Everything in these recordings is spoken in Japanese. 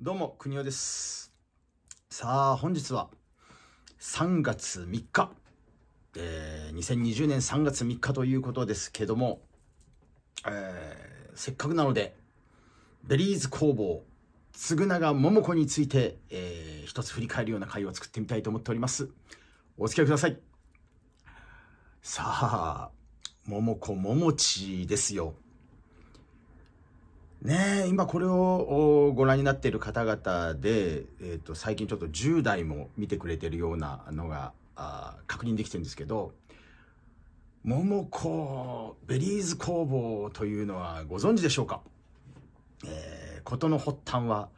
どうも、くにおです。さあ、本日は3月3日、えー、2020年3月3日ということですけども、えー、せっかくなので、ベリーズ工房、嗣永桃子について、えー、一つ振り返るような回を作ってみたいと思っております。お付き合いください。さあ、桃子桃地ですよ。ね今これをご覧になっている方々で、えー、と最近ちょっと10代も見てくれてるようなのが確認できてるんですけど「桃子ベリーズ工房」というのはご存知でしょうか、えー、ことの発端は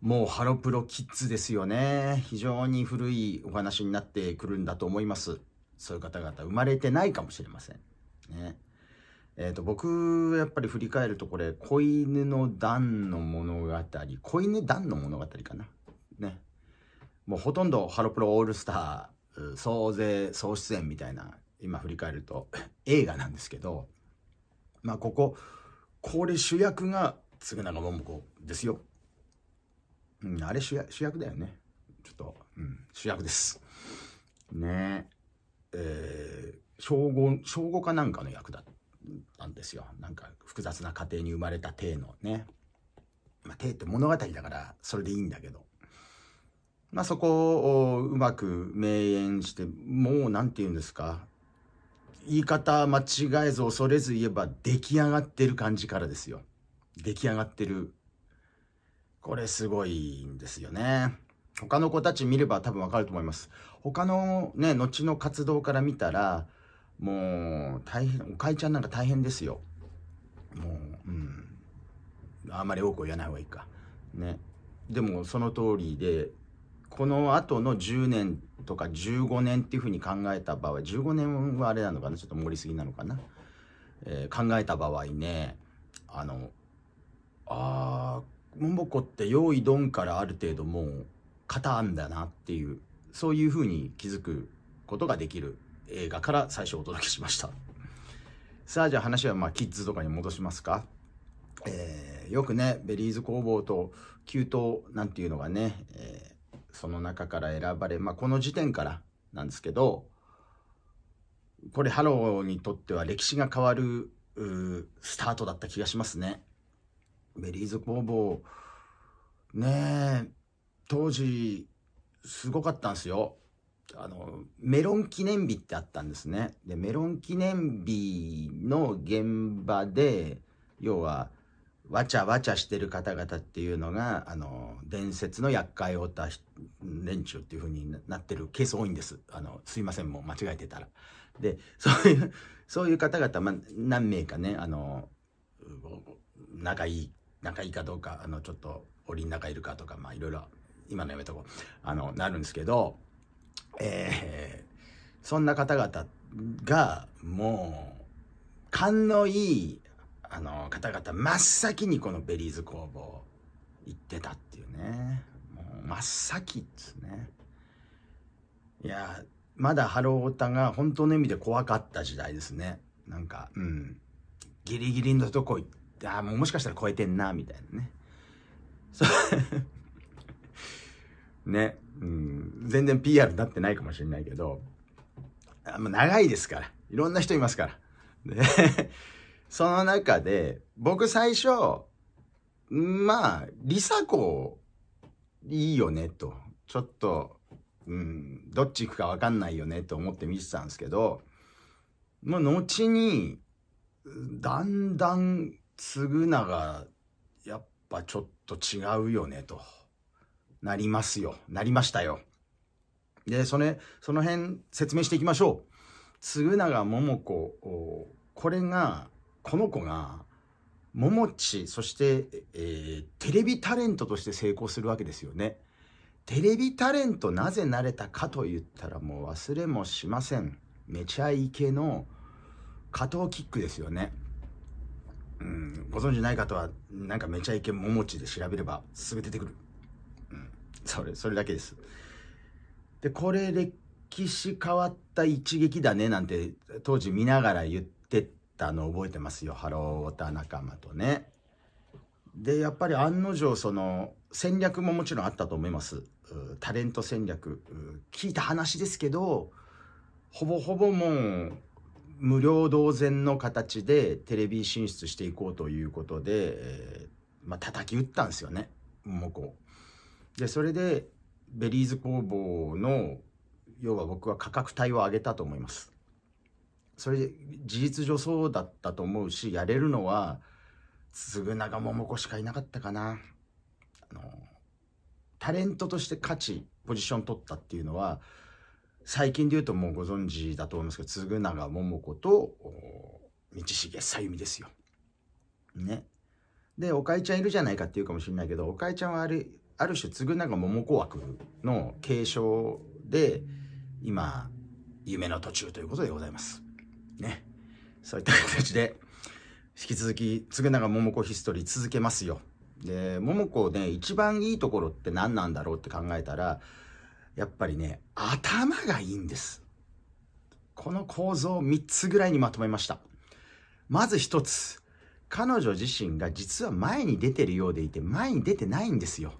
もうハロプロキッズですよね非常に古いお話になってくるんだと思いますそういう方々生まれてないかもしれませんねえー、と、僕、やっぱり振り返るとこれ、子犬の段の物語、子犬段の物語かな。ね。もうほとんどハロプロオールスター、総勢、総出演みたいな、今振り返ると映画なんですけど、まあ、ここ、これ主役が嗣永桃子ですよ。うん、あれ主役主役だよね。ちょっと、うん、主役です。ねえ、えー、小5、小5かなんかの役だった。なんですよなんか複雑な家庭に生まれた帝のね、まあ、って物語だからそれでいいんだけど、まあ、そこをうまく明言してもう何て言うんですか言い方間違えず恐れず言えば出来上がってる感じからですよ出来上がってるこれすごいんですよね他の子たち見れば多分わかると思います他のね後の活動から見たらもう、大変、おかえちゃんなんか大変ですよ。もう、うん。あんまり多く言わない方がいいか。ね。でも、その通りで、この後の10年とか15年っていうふうに考えた場合、15年はあれなのかなちょっと盛りすぎなのかな、えー、考えた場合ね、あの、あー、桃子って用意ドンからある程度もう型あんだなっていう、そういうふうに気づくことができる映画から最初お届けしましたさあじゃあ話はまあキッズとかに戻しますかえー、よくねベリーズ工房と給湯なんていうのがね、えー、その中から選ばれ、まあ、この時点からなんですけどこれハローにとっては歴史が変わるスタートだった気がしますね。ベリーズ工房ねえ当時すごかったんですよ。あの、メロン記念日ってあったんですね。で、メロン記念日の現場で、要は、わちゃわちゃしてる方々っていうのが、あの、伝説の厄介を負った連中っていう風になってるケース多いんです。あの、すいません、もう間違えてたら。で、そういう、そういう方々、まあ、何名かね、あの、仲いい、仲いいかどうか、あの、ちょっと、檻の中いるかとか、まあ、いろいろ、今のやめとこう、あの、なるんですけど、えー、そんな方々が、もう、勘のいい、あの、方々、真っ先にこのベリーズ工房行ってたっていうね。もう、真っ先ですね。いや、まだハローオタが本当の意味で怖かった時代ですね。なんか、うん。ギリギリのとこ行って、ああ、もうもしかしたら超えてんな、みたいなね。そう ね。うん、全然 PR になってないかもしれないけど、あま長いですから。いろんな人いますから。その中で、僕最初、まあ、リサコ、いいよね、と。ちょっと、うん、どっち行くかわかんないよね、と思って見てたんですけど、まあ、後に、だんだん、嗣永、やっぱちょっと違うよね、と。なりますよ。なりましたよ。で、それ、その辺説明していきましょう。嗣永桃子、これが、この子が、桃地、そして、えー、テレビタレントとして成功するわけですよね。テレビタレントなぜなれたかと言ったらもう忘れもしません。めちゃイケの加藤キックですよね。うん、ご存知ない方は、なんかめちゃイケ桃地で調べれば全て出てくる。それ、それだけです。で、これ歴史変わった一撃だねなんて当時見ながら言ってたの覚えてますよ。ハローオタ仲間とね。で、やっぱり案の定その戦略ももちろんあったと思います。タレント戦略。聞いた話ですけど、ほぼほぼもう無料同然の形でテレビ進出していこうということで、えー、まあ叩き打ったんですよね。もうこうでそれでベリーズ工房の要は僕は価格帯を上げたと思いますそれで事実上そうだったと思うしやれるのは嗣永桃子しかいなかったかなあのタレントとして価値ポジション取ったっていうのは最近で言うともうご存知だと思いますけど嗣永桃子と道重さゆみですよ。ね。でおかえちゃんいるじゃないかっていうかもしれないけどおかえちゃんはあれある種嗣永桃子枠の継承で今夢の途中ということでございますねそういった形で引き続き嗣永桃子ヒストリー続けますよで桃子ね一番いいところって何なんだろうって考えたらやっぱりね頭がいいんですこの構造を3つぐらいにまとめましたまず1つ彼女自身が実は前に出てるようでいて前に出てないんですよ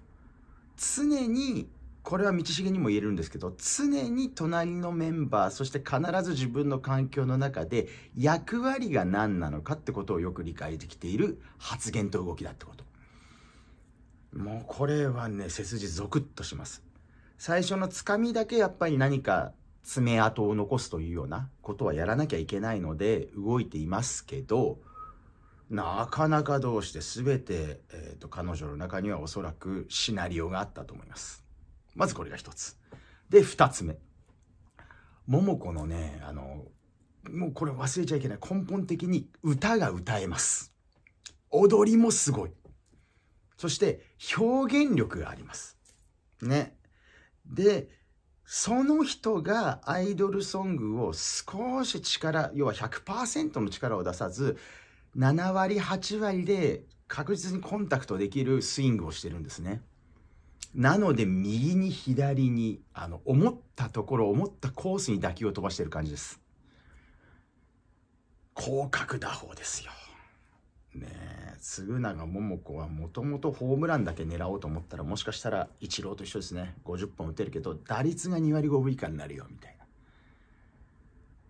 常にこれは道重にも言えるんですけど常に隣のメンバーそして必ず自分の環境の中で役割が何なのかってことをよく理解できている発言と動きだってこともうこれはね背筋ゾクッとします最初のつかみだけやっぱり何か爪痕を残すというようなことはやらなきゃいけないので動いていますけどなかなかどうして全て、えーと、彼女の中にはおそらくシナリオがあったと思います。まずこれが一つ。で、二つ目。桃子のね、あの、もうこれ忘れちゃいけない。根本的に歌が歌えます。踊りもすごい。そして表現力があります。ね。で、その人がアイドルソングを少し力、要は100%の力を出さず、7割8割で確実にコンタクトできるスイングをしてるんですねなので右に左にあの思ったところ思ったコースに打球を飛ばしてる感じです広角打法ですよねえ嗣永桃子はもともとホームランだけ狙おうと思ったらもしかしたらイチローと一緒ですね50本打てるけど打率が2割5分以下になるよみたい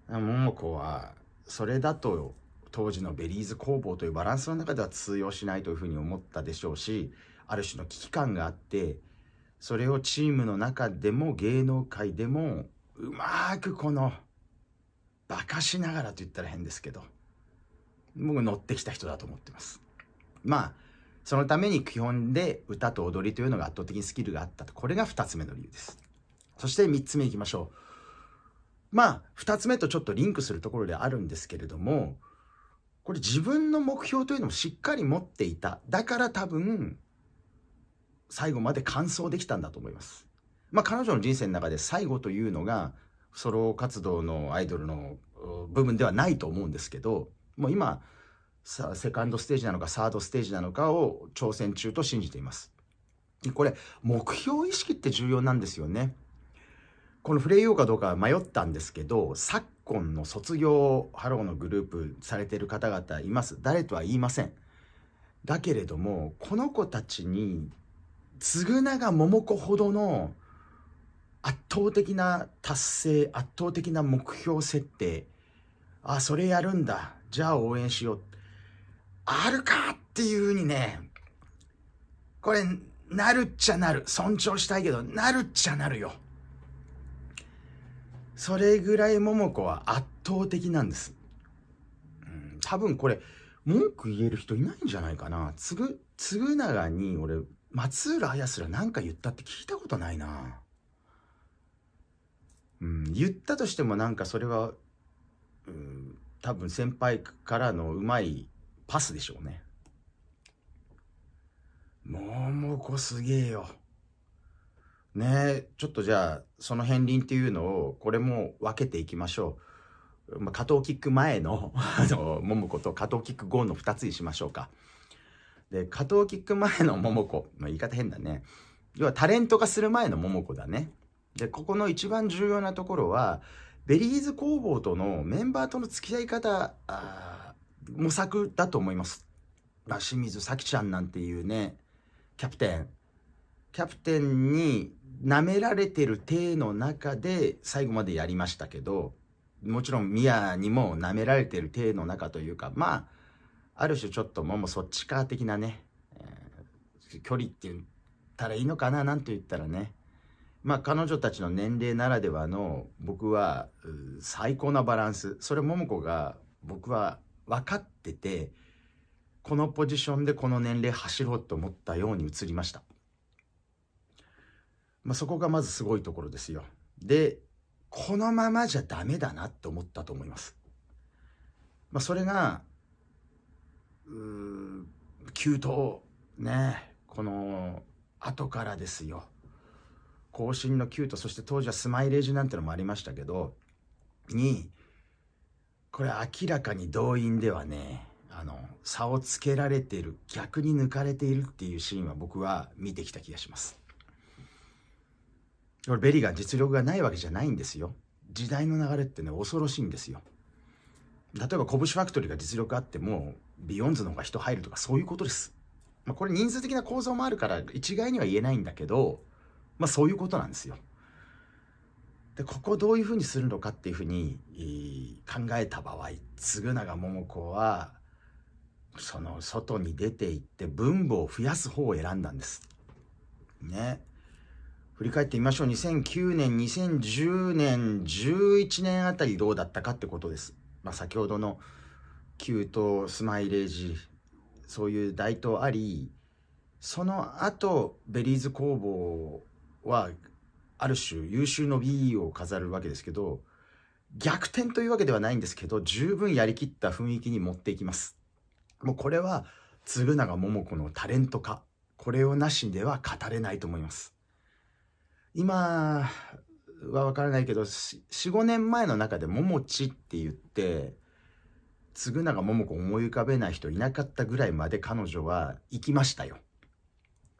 な桃子はそれだと当時のベリーズ工房というバランスの中では通用しないというふうに思ったでしょうしある種の危機感があってそれをチームの中でも芸能界でもうまくこの馬鹿しながらと言ったら変ですけど僕乗ってきた人だと思ってます。まあそのために基本で歌と踊りというのが圧倒的にスキルがあったとこれが2つ目の理由です。そして3つ目いきましょう。まあ2つ目とちょっとリンクするところであるんですけれどもこれ自分の目標というのもしっかり持っていた。だから多分、最後まで完走できたんだと思います。まあ彼女の人生の中で最後というのが、ソロ活動のアイドルの部分ではないと思うんですけど、もう今、さセカンドステージなのかサードステージなのかを挑戦中と信じています。これ、目標意識って重要なんですよね。この触れようかどうか迷ったんですけど、サッ今の卒業ハローのグループされてる方々います誰とは言いませんだけれどもこの子たちに嗣永桃子ほどの圧倒的な達成圧倒的な目標設定あそれやるんだじゃあ応援しようあるかっていうふうにねこれなるっちゃなる尊重したいけどなるっちゃなるよそれぐらい桃子は圧倒的なんです。うん、多分これ、文句言える人いないんじゃないかな。つぐ、つぐながに俺、松浦綾すら何か言ったって聞いたことないな。うん、言ったとしてもなんかそれは、うん、多分先輩からのうまいパスでしょうね。桃子すげえよ。ねちょっとじゃあその片鱗っていうのをこれも分けていきましょう、まあ、加藤キック前の あの桃子と加藤キック後の2つにしましょうかで加藤キック前の桃子、まあ、言い方変だね要はタレント化する前の桃子だねでここの一番重要なところはベリーズ工房とのメンバーとの付き合い方模索だと思います清水咲ちゃんなんていうねキャプテンキャプテンに舐められてる体の中で最後までやりましたけど、もちろんミアにも舐められてる体の中というか、まあ、ある種ちょっともうそっちか的なね、えー、距離って言ったらいいのかな、なんて言ったらね。まあ、彼女たちの年齢ならではの僕は最高なバランス。それもも子が僕は分かってて、このポジションでこの年齢走ろうと思ったように映りました。まあ、そこがまずすごいところですよ。で、このままじゃダメだなって思ったと思います。まあ、それが、うー、急騰、ね、この、後からですよ。更新の急騰、そして当時はスマイレージなんてのもありましたけど、に、これ明らかに動員ではね、あの、差をつけられている、逆に抜かれているっていうシーンは僕は見てきた気がします。これベリーが実力がないわけじゃないんですよ。時代の流れってね、恐ろしいんですよ。例えば、拳ファクトリーが実力あっても、ビヨンズの方が人入るとか、そういうことです。まあ、これ人数的な構造もあるから、一概には言えないんだけど、まあ、そういうことなんですよ。で、ここどういうふうにするのかっていうふうに考えた場合、嗣永桃子は、その外に出ていって分母を増やす方を選んだんです。ね。振り返ってみましょう。2009年、2010年、11年あたりどうだったかってことです。まあ、先ほどの旧党、スマイレージ、そういう大東あり、その後、ベリーズ工房は、ある種優秀の B を飾るわけですけど、逆転というわけではないんですけど、十分やりきった雰囲気に持っていきます。もうこれは、鶴永桃子のタレント化。これをなしでは語れないと思います。今は分からないけど45年前の中で「ももち」って言って嗣永桃子思い浮かべない人いなかったぐらいまで彼女は行きましたよ。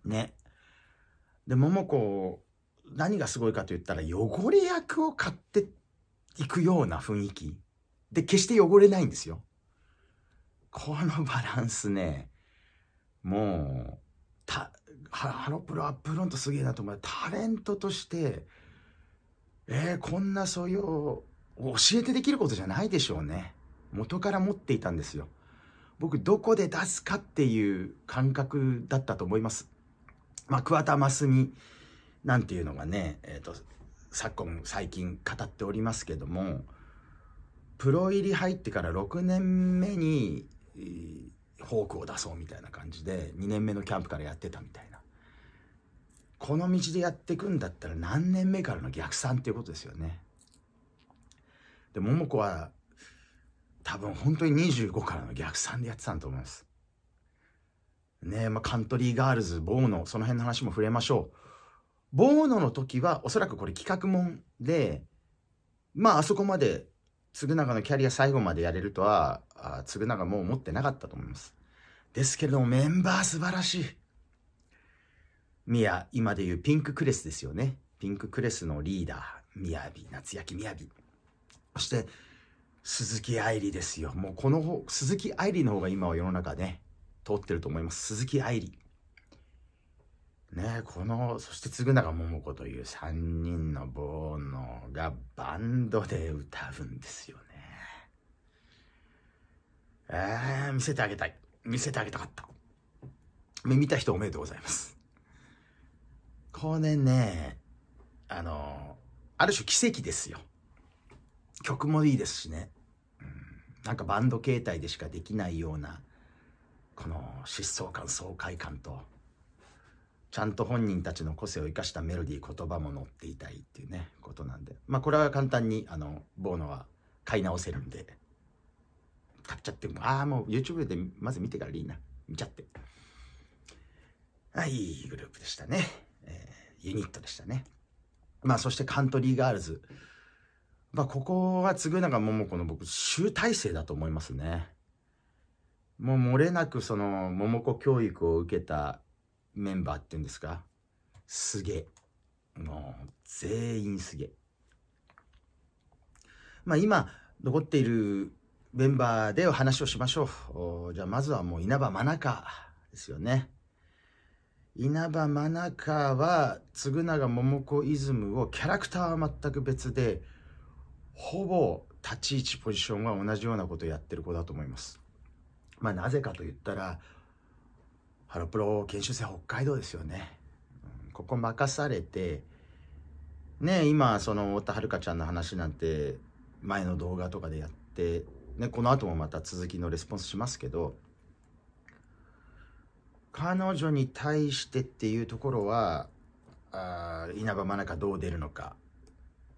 ね。で桃子何がすごいかと言ったら汚れ役を買っていくような雰囲気で決して汚れないんですよ。このバランスねもうたハロプロアップフロントすげえなと思ってタレントとしてえー、こんな素養教えてできることじゃないでしょうね元から持っていたんですよ僕どこで出すかっていう感覚だったと思いますまあ桑田真澄なんていうのがねえっ、ー、と昨今最近語っておりますけどもプロ入り入ってから6年目にフォークを出そうみたいな感じで2年目のキャンプからやってたみたいなこの道でやっていくんだったら何年目からの逆算っていうことですよねで桃子は多分本当に25からの逆算でやってたんと思いますねえ、まあ、カントリーガールズボーノその辺の話も触れましょうボーノの時はおそらくこれ企画もんでまああそこまで嗣永のキャリア最後までやれるとは、嗣永もう思ってなかったと思います。ですけれども、メンバー素晴らしい。宮、今でいうピンククレスですよね。ピンククレスのリーダー、宮城、夏焼宮城。そして、鈴木愛理ですよ。もうこの方、鈴木愛理の方が今は世の中ね、通ってると思います。鈴木愛理。ね、この、そして嗣永桃子という3人のボーノがバンドで歌うんですよね。えー、見せてあげたい。見せてあげたかった。見た人おめでとうございます。これね、あの、ある種奇跡ですよ。曲もいいですしね。うん、なんかバンド形態でしかできないような、この疾走感、爽快感と、ちゃんと本人たちの個性を生かしたメロディー言葉も載っていたいっていうねことなんでまあこれは簡単にあのボーノは買い直せるんで買っちゃってもああもう YouTube でまず見てからでいいな見ちゃってはいいグループでしたね、えー、ユニットでしたねまあそしてカントリーガールズまあここは嗣永桃子の僕集大成だと思いますねもう漏れなくその桃子教育を受けたメンバーっていうんですかすげえ。もう、全員すげえ。まあ今、残っているメンバーでお話をしましょう。じゃあまずはもう稲葉真中ですよね。稲葉真中は、嗣永桃子イズムをキャラクターは全く別で、ほぼ立ち位置ポジションは同じようなことをやってる子だと思います。まあなぜかと言ったら、ハロプロ研修生北海道ですよね。ここ任されて、ね、今、その、太田遥ちゃんの話なんて、前の動画とかでやって、ね、この後もまた続きのレスポンスしますけど、彼女に対してっていうところは、あ稲葉真中どう出るのか、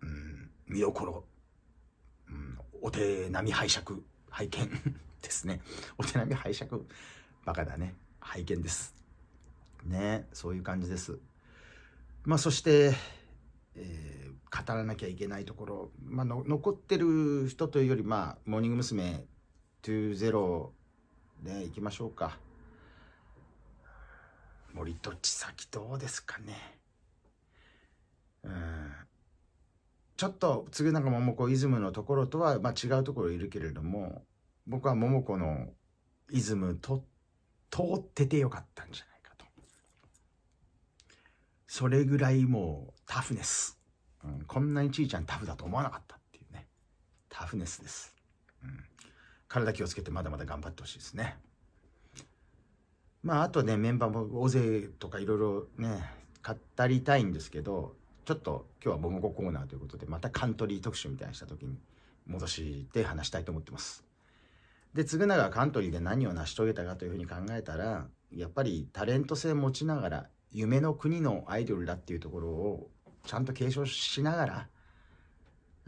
うん、見どころ、うん、お手並み拝借、拝見 ですね。お手並み拝借、バカだね。拝見です。ねそういう感じです。まあそして、えー、語らなきゃいけないところ、まあ、残ってる人というよりまあ「モーニング娘。20」でいきましょうか森と千咲どうですかねうんちょっと次なんか桃子イズムのところとは、まあ、違うところいるけれども僕は桃子のイズムと通っててよかったんじゃないかと。それぐらいもうタフネス。うん、こんなにちいちゃんタフだと思わなかったっていうね。タフネスです。うん、体気をつけてまだまだ頑張ってほしいですね。まあ、あとね、メンバーも大勢とかいろいろね、たりたいんですけど、ちょっと今日はももこコーナーということで、またカントリー特集みたいにした時に戻して話したいと思ってます。で嗣永カントリーで何を成し遂げたかというふうに考えたらやっぱりタレント性持ちながら夢の国のアイドルだっていうところをちゃんと継承しながら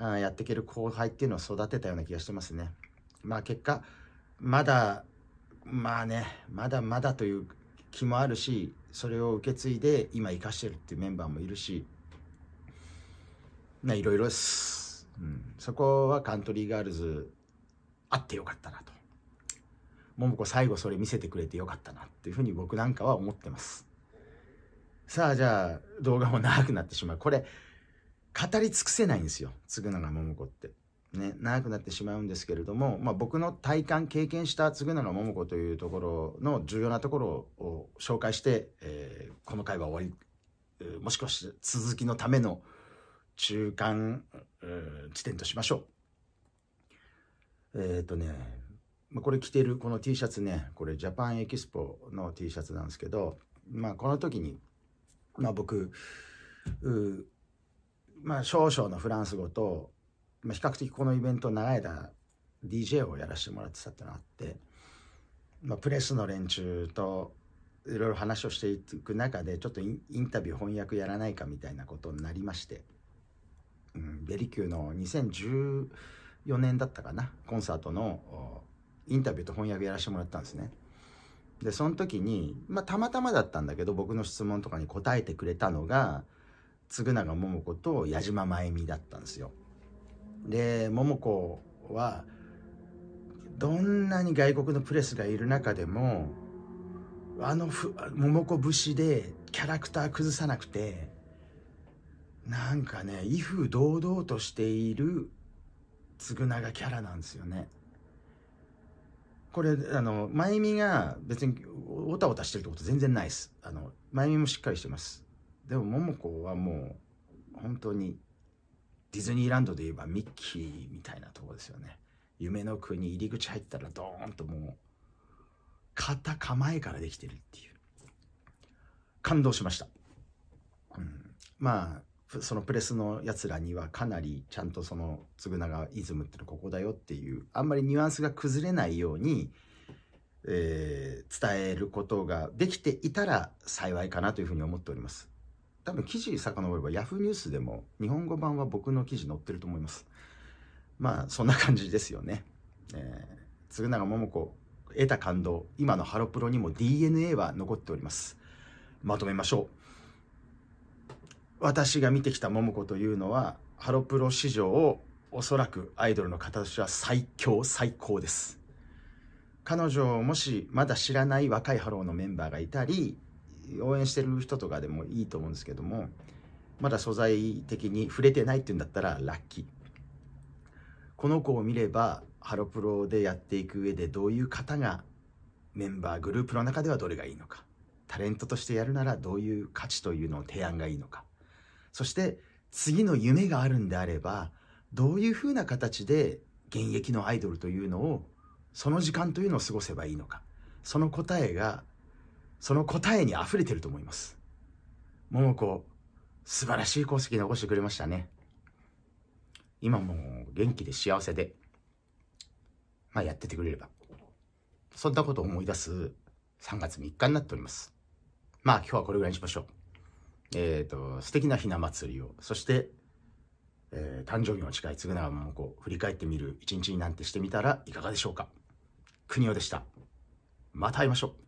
あやっていける後輩っていうのを育てたような気がしてますね。まあ結果まだまあねまだまだという気もあるしそれを受け継いで今生かしてるっていうメンバーもいるしいろいろです、うん、そこはカントリーガールズあってよかったなと桃子最後それ見せてくれてよかったなっていうふうに僕なんかは思ってます。さあじゃあ動画も長くなってしまう。これ語り尽くせないんですよ。嗣永桃子って。ね、長くなってしまうんですけれども、まあ、僕の体感経験した嗣永桃子というところの重要なところを紹介して、えー、この回は終わり、もしかして続きのための中間、え地点としましょう。えっ、ー、とねまこれ着てるこの T シャツねこれジャパンエキスポの T シャツなんですけど、まあ、この時に、まあ、僕まあ、少々のフランス語と、まあ、比較的このイベント長い間 DJ をやらせてもらってたってのがあって、まあ、プレスの連中といろいろ話をしていく中でちょっとインタビュー翻訳やらないかみたいなことになりまして、うん、ベリキューの2014年だったかなコンサートのインタビューと翻訳やらせてもらったんですね。で、その時に、まあ、たまたまだったんだけど、僕の質問とかに答えてくれたのが、嗣永桃子と矢島真由美だったんですよ。で、桃子は、どんなに外国のプレスがいる中でも、あのふ、桃子節でキャラクター崩さなくて、なんかね、威風堂々としている嗣永キャラなんですよね。これ、あの、まゆみが別におたおたしてるってこと全然ないです。あの、まゆみもしっかりしてます。でも、ももこはもう、本当に、ディズニーランドで言えばミッキーみたいなとこですよね。夢の国入り口入ったらドーンともう、肩構えからできてるっていう。感動しました。うん、まあ、そのプレスのやつらにはかなりちゃんとその嗣永イズムってのここだよっていうあんまりニュアンスが崩れないように、えー、伝えることができていたら幸いかなというふうに思っております多分記事遡れば Yahoo ニュースでも日本語版は僕の記事載ってると思いますまあそんな感じですよね、えー、嗣永桃子得た感動今のハロプロにも DNA は残っておりますまとめましょう私が見てきた桃子というのはハロプロ史上をおそらくアイドルの方としては最強最高です彼女をもしまだ知らない若いハローのメンバーがいたり応援してる人とかでもいいと思うんですけどもまだ素材的に触れてないっていうんだったらラッキーこの子を見ればハロプロでやっていく上でどういう方がメンバーグループの中ではどれがいいのかタレントとしてやるならどういう価値というのを提案がいいのかそして次の夢があるんであればどういうふうな形で現役のアイドルというのをその時間というのを過ごせばいいのかその答えがその答えに溢れてると思います桃子素晴らしい功績残してくれましたね今も元気で幸せでまあやっててくれればそんなことを思い出す3月3日になっておりますまあ今日はこれぐらいにしましょうえーと、素敵なひな祭りをそして、えー、誕生日の近い嗣もこう振り返ってみる一日になんてしてみたらいかがでしょうか国尾でしたまた会いましょう